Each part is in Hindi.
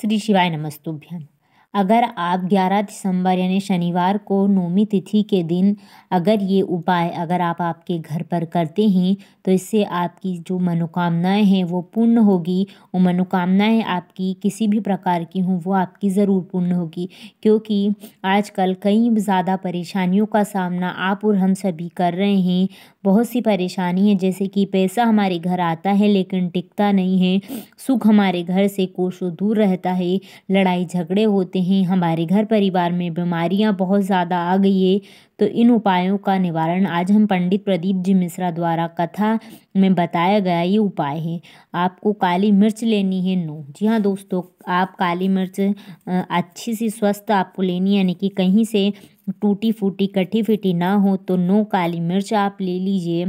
श्री शिवाय नमस्तुभ्यम अगर आप 11 दिसंबर यानी शनिवार को नौमी तिथि के दिन अगर ये उपाय अगर आप आपके घर पर करते हैं तो इससे आपकी जो मनोकामनाएं हैं वो पूर्ण होगी वो मनोकामनाएं आपकी किसी भी प्रकार की हों वो आपकी ज़रूर पूर्ण होगी क्योंकि आजकल कई ज़्यादा परेशानियों का सामना आप और हम सभी कर रहे हैं बहुत सी परेशानी है जैसे कि पैसा हमारे घर आता है लेकिन टिकता नहीं है सुख हमारे घर से कोशों दूर रहता है लड़ाई झगड़े होते हैं हमारे घर परिवार में बीमारियाँ बहुत ज़्यादा आ गई है तो इन उपायों का निवारण आज हम पंडित प्रदीप जी मिश्रा द्वारा कथा में बताया गया ये उपाय है आपको काली मिर्च लेनी है नो जी हाँ दोस्तों आप काली मिर्च अच्छी सी स्वस्थ आपको लेनी यानी कि कहीं से टूटी फूटी कटी फिटी ना हो तो नौ काली मिर्च आप ले लीजिए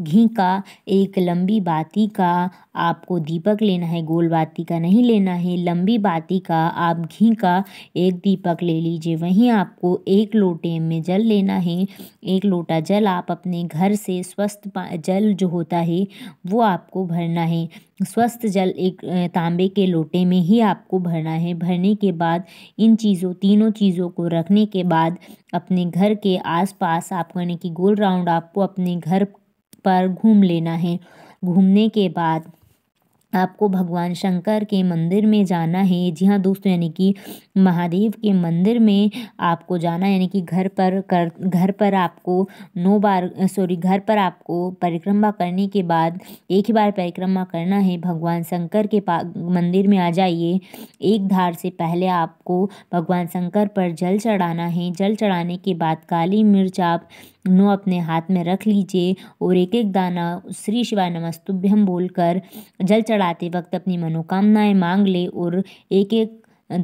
घी का एक लंबी बाती का आपको दीपक लेना है गोल बाती का नहीं लेना है लंबी बाती का आप घी का एक दीपक ले लीजिए वहीं आपको एक लोटे में जल लेना है एक लोटा जल आप अपने घर से स्वस्थ जल जो होता है वो आपको भरना है स्वस्थ जल एक तांबे के लोटे में ही आपको भरना है भरने के बाद इन चीज़ों तीनों चीज़ों को रखने के बाद अपने घर के आसपास आप यानी कि गोल राउंड आपको अपने घर पर घूम लेना है घूमने के बाद आपको भगवान शंकर के मंदिर में जाना है जी हाँ दोस्तों यानी कि महादेव के मंदिर में आपको जाना यानी कि घर पर कर घर पर आपको नौ बार सॉरी घर पर आपको परिक्रमा करने के बाद एक ही बार परिक्रमा करना है भगवान शंकर के पा मंदिर में आ जाइए एक धार से पहले आपको भगवान शंकर पर जल चढ़ाना है जल चढ़ाने के बाद काली मिर्च आप नो अपने हाथ में रख लीजिए और एक एक दाना श्री शिवाय नमस्तुभ्यम बोलकर जल चढ़ाते वक्त अपनी मनोकामनाएं मांग ले और एक एक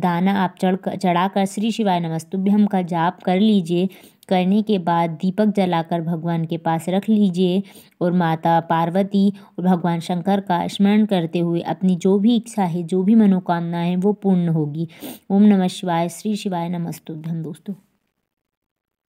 दाना आप चढ़ चढ़ाकर श्री शिवाय नमस्तुभ्यम का जाप कर लीजिए करने के बाद दीपक जलाकर भगवान के पास रख लीजिए और माता पार्वती और भगवान शंकर का स्मरण करते हुए अपनी जो भी इच्छा है जो भी मनोकामना है वो पूर्ण होगी ओम नमः शिवाय श्री शिवाय नमस्तुभ्यम दोस्तों